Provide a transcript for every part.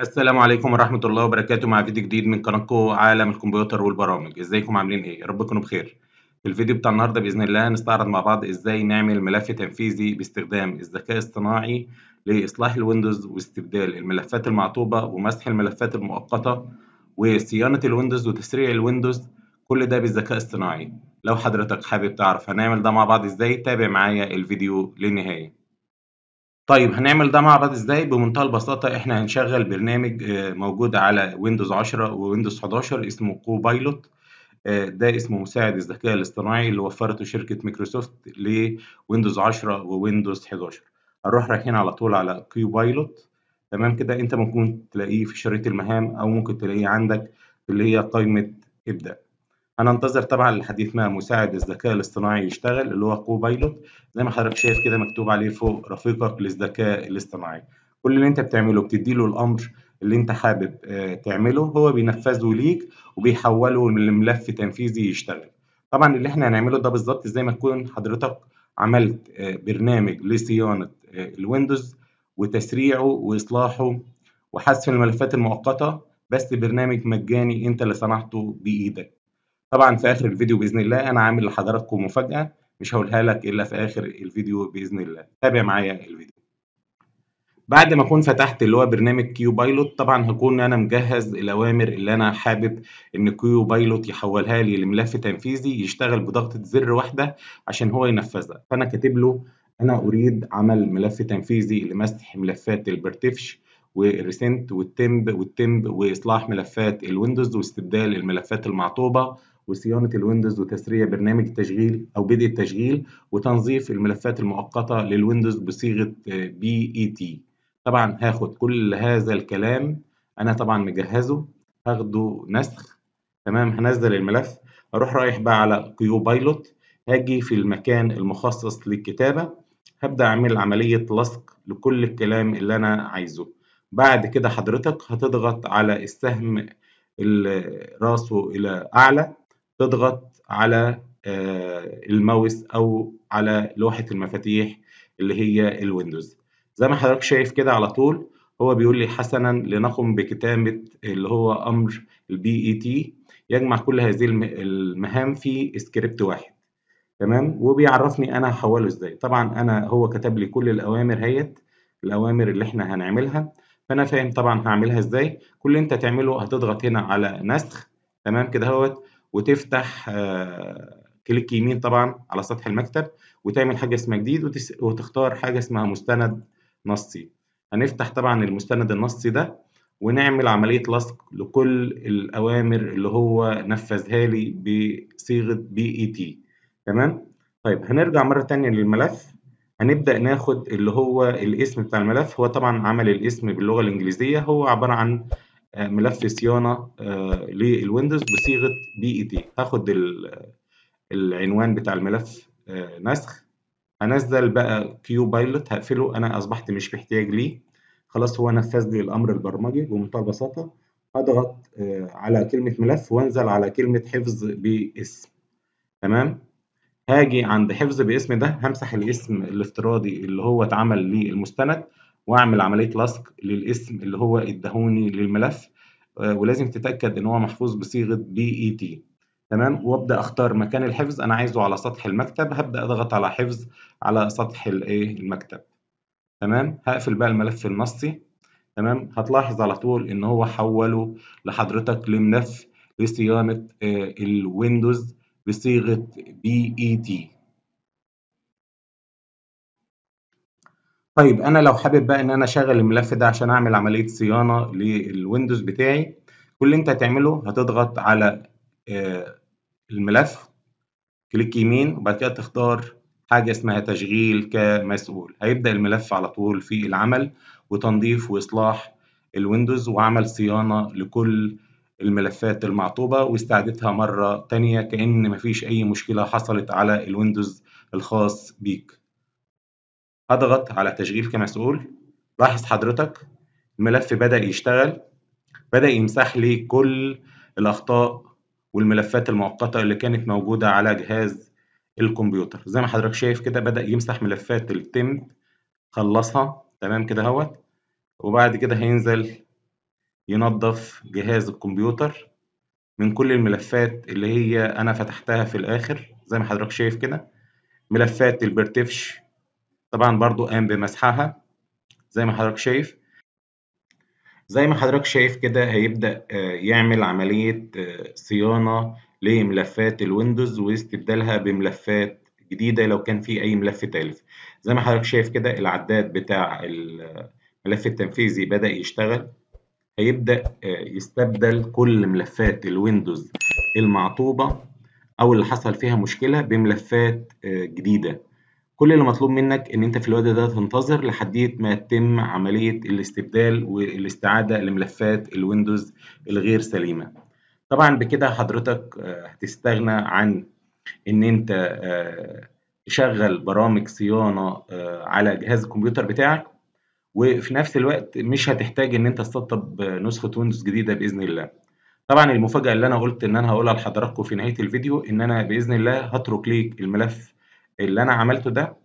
السلام عليكم ورحمة الله وبركاته مع فيديو جديد من قناتكم عالم الكمبيوتر والبرامج ازيكم عاملين ايه يا رب تكونوا بخير في الفيديو بتاع النهارده باذن الله هنستعرض مع بعض ازاي نعمل ملف تنفيذي باستخدام الذكاء الاصطناعي لاصلاح الويندوز واستبدال الملفات المعطوبة ومسح الملفات المؤقتة وصيانة الويندوز وتسريع الويندوز كل ده بالذكاء الاصطناعي لو حضرتك حابب تعرف هنعمل ده مع بعض ازاي تابع معايا الفيديو للنهاية طيب هنعمل ده مع بعض ازاي بمنتهى البساطة احنا هنشغل برنامج آه، موجود على ويندوز 10 وويندوز 11 اسمه كوبايلوت آه، ده اسمه مساعد الذكاء الاصطناعي اللي وفرته شركة مايكروسوفت لويندوز 10 وويندوز 11 هنروح رايحين على طول على كوبايلوت تمام كده انت ممكن تلاقيه في شريط المهام او ممكن تلاقيه عندك اللي هي قائمة ابدأ هننتظر طبعا الحديث مع مساعد الذكاء الاصطناعي يشتغل اللي هو كو بايلوت زي ما حضرتك شايف كده مكتوب عليه فوق رفيقك للذكاء الاصطناعي كل اللي انت بتعمله بتدي له الامر اللي انت حابب آه، تعمله هو بينفذه ليك وبيحوله لملف تنفيذي يشتغل طبعا اللي احنا هنعمله ده بالظبط زي ما تكون حضرتك عملت آه، برنامج لصيانه آه، الويندوز وتسريعه واصلاحه وحذف الملفات المؤقته بس برنامج مجاني انت اللي صنعته بايدك طبعا في اخر الفيديو باذن الله انا عامل لحضراتكم مفاجاه مش هقولها لك الا في اخر الفيديو باذن الله تابع معايا الفيديو بعد ما اكون فتحت اللي هو برنامج كيو بايلوت طبعا هكون انا مجهز الاوامر اللي انا حابب ان كيو بايلوت يحولها لي لملف تنفيذي يشتغل بضغطه زر واحده عشان هو ينفذها فانا كاتب له انا اريد عمل ملف تنفيذي لمسح ملفات البرتفش والريسنت والتمب والتمب واصلاح ملفات الويندوز واستبدال الملفات المعطوبه وصيانه الويندوز وتسريع برنامج التشغيل او بدء التشغيل وتنظيف الملفات المؤقته للويندوز بصيغه بي اي تي طبعا هاخد كل هذا الكلام انا طبعا مجهزه هاخده نسخ تمام هنزل الملف اروح رايح بقى على كيو بايلوت هاجي في المكان المخصص للكتابه هبدا اعمل عمليه لصق لكل الكلام اللي انا عايزه بعد كده حضرتك هتضغط على السهم راسه الى اعلى تضغط على آه، الماوس او على لوحه المفاتيح اللي هي الويندوز زي ما حضرتك شايف كده على طول هو بيقول لي حسنا لنقم بكتابه اللي هو امر البي اي تي e يجمع كل هذه المهام في سكريبت واحد تمام وبيعرفني انا هحوله ازاي طبعا انا هو كتب لي كل الاوامر هيت الاوامر اللي احنا هنعملها فانا فاهم طبعا هعملها ازاي كل اللي انت تعمله هتضغط هنا على نسخ تمام كده هوت وتفتح آه، كليك يمين طبعا على سطح المكتب وتعمل حاجه اسمها جديد وتختار حاجه اسمها مستند نصي هنفتح طبعا المستند النصي ده ونعمل عمليه لصق لكل الاوامر اللي هو نفذها لي بصيغه بي اي تي تمام طيب هنرجع مره ثانيه للملف هنبدا ناخد اللي هو الاسم بتاع الملف هو طبعا عمل الاسم باللغه الانجليزيه هو عباره عن آه، ملف صيانه آه، للويندوز بصيغه بي اي تي هاخد العنوان بتاع الملف آه، نسخ هنزل بقى كيو بايلوت هقفله انا اصبحت مش محتاج ليه خلاص هو نفذ لي الامر البرمجي بمنتهى البساطه هضغط على كلمه ملف وانزل على كلمه حفظ باسم تمام هاجي عند حفظ باسم ده همسح الاسم الافتراضي اللي هو اتعمل للمستند واعمل عمليه لصق للاسم اللي هو الدهوني للملف آه، ولازم تتاكد ان هو محفوظ بصيغه بي اي تي تمام وابدا اختار مكان الحفظ انا عايزه على سطح المكتب هبدا اضغط على حفظ على سطح الايه المكتب تمام هقفل بقى الملف النصي تمام هتلاحظ على طول ان هو حوله لحضرتك لملف لصيانه آه، الويندوز بصيغه بي اي تي طيب انا لو حابب بقى ان انا اشغل الملف ده عشان اعمل عملية صيانة للويندوز بتاعي كل اللي انت هتعمله هتضغط على آه، الملف كليك يمين وبعد كده تختار حاجة اسمها تشغيل كمسؤول هيبدأ الملف على طول في العمل وتنظيف وإصلاح الويندوز وعمل صيانة لكل الملفات المعطوبة واستعادتها مرة تانية كأن مفيش أي مشكلة حصلت على الويندوز الخاص بيك هضغط على تشغيل كمسؤول لاحظ حضرتك الملف بدأ يشتغل بدأ يمسح لي كل الأخطاء والملفات المؤقتة اللي كانت موجودة على جهاز الكمبيوتر زي ما حضرتك شايف كده بدأ يمسح ملفات التم خلصها تمام كده هوت وبعد كده هينزل ينظف جهاز الكمبيوتر من كل الملفات اللي هي أنا فتحتها في الآخر زي ما حضرتك شايف كده ملفات البرتفش طبعا برضو قام بمسحها زي ما حضرتك شايف زي ما حضرتك شايف كده هيبدأ آه، يعمل عملية آه، صيانة لملفات الويندوز واستبدالها بملفات جديدة لو كان في أي ملف تالف زي ما حضرتك شايف كده العداد بتاع الملف التنفيذي بدأ يشتغل هيبدأ آه، يستبدل كل ملفات الويندوز المعطوبة أو اللي حصل فيها مشكلة بملفات جديدة كل اللي مطلوب منك ان انت في الوقت ده تنتظر لحد ما تتم عملية الاستبدال والاستعادة لملفات الويندوز الغير سليمة طبعا بكده حضرتك آه، هتستغنى عن ان انت تشغل آه، برامج صيانة آه، على جهاز الكمبيوتر بتاعك وفي نفس الوقت مش هتحتاج ان انت تسطب نسخة ويندوز جديدة باذن الله طبعا المفاجأة اللي انا قلت ان انا هقولها لحضراتكم في نهاية الفيديو ان انا باذن الله هترك ليك الملف اللي انا عملته ده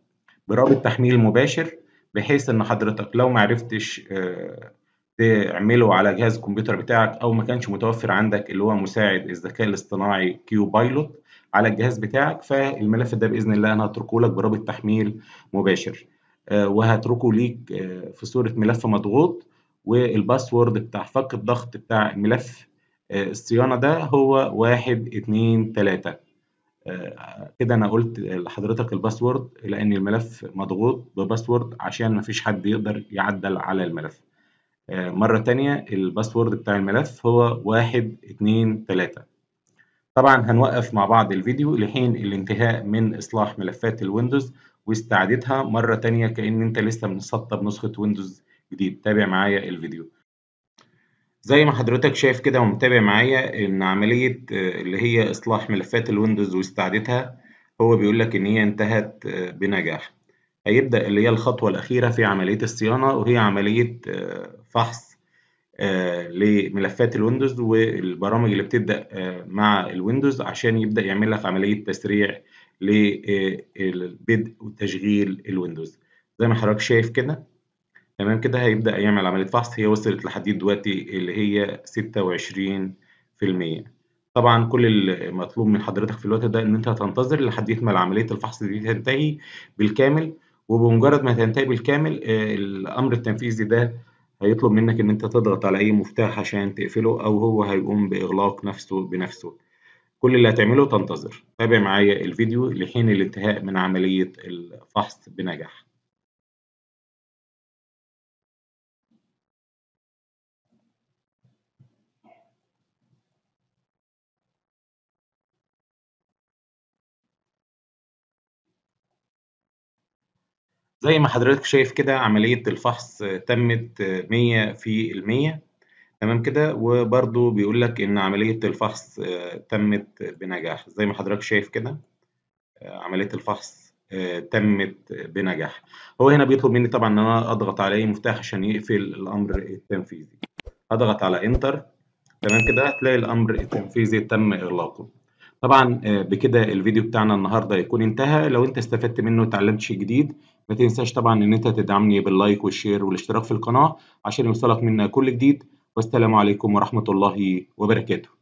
برابط تحميل مباشر بحيث ان حضرتك لو ما عرفتش آه، تعمله على جهاز الكمبيوتر بتاعك او ما كانش متوفر عندك اللي هو مساعد الذكاء الاصطناعي كيو بايلوت على الجهاز بتاعك فالملف ده باذن الله انا هتركه لك برابط تحميل مباشر آه، وهتركه ليك آه، في صوره ملف مضغوط والباسورد بتاع فك الضغط بتاع ملف الصيانه ده هو واحد اتنين تلاته آه، كده انا قلت لحضرتك الباسورد لان الملف مضغوط بباسورد عشان مفيش حد يقدر يعدل على الملف آه، مرة تانية الباسورد بتاع الملف هو واحد اتنين تلاتة طبعا هنوقف مع بعض الفيديو لحين الانتهاء من إصلاح ملفات الويندوز واستعادتها مرة تانية كأن أنت لسه بنسطب نسخة ويندوز جديد تابع معايا الفيديو زي ما حضرتك شايف كده ومتابع معايا إن عملية آه، اللي هي إصلاح ملفات الويندوز واستعادتها هو بيقول لك إن هي انتهت آه، بنجاح هيبدأ اللي هي الخطوة الأخيرة في عملية الصيانة وهي عملية آه، فحص لملفات الويندوز والبرامج اللي بتبدأ مع الويندوز عشان يبدأ يعمل لك عملية تسريع لبدء وتشغيل الويندوز زي ما حضرتك شايف كده تمام كده هيبدأ يعمل عملية فحص هي وصلت لحد دلوقتي اللي هي 26% طبعا كل المطلوب من حضرتك في الوقت ده ان انت هتنتظر لحد ما عملية الفحص دي تنتهي بالكامل وبمجرد ما تنتهي بالكامل آه، الامر التنفيذي ده هيطلب منك ان انت تضغط على اي مفتاح عشان تقفله او هو هيقوم باغلاق نفسه بنفسه كل اللي هتعمله تنتظر تابع معايا الفيديو لحين الانتهاء من عملية الفحص بنجاح زي ما حضرتك شايف كده عملية الفحص تمت مية في المية تمام كده وبرضو بيقول لك إن عملية الفحص تمت بنجاح زي ما حضرتك شايف كده عملية الفحص تمت بنجاح هو هنا بيطلب مني طبعا إن أنا أضغط على أي مفتاح عشان يقفل الأمر التنفيذي أضغط على إنتر تمام كده هتلاقي الأمر التنفيذي تم إغلاقه طبعا آه، بكده الفيديو بتاعنا النهارده يكون انتهى لو انت استفدت منه وتعلمت شيء جديد ما تنساش طبعا ان انت تدعمني باللايك والشير والاشتراك في القناه عشان يوصلك منا كل جديد والسلام عليكم ورحمه الله وبركاته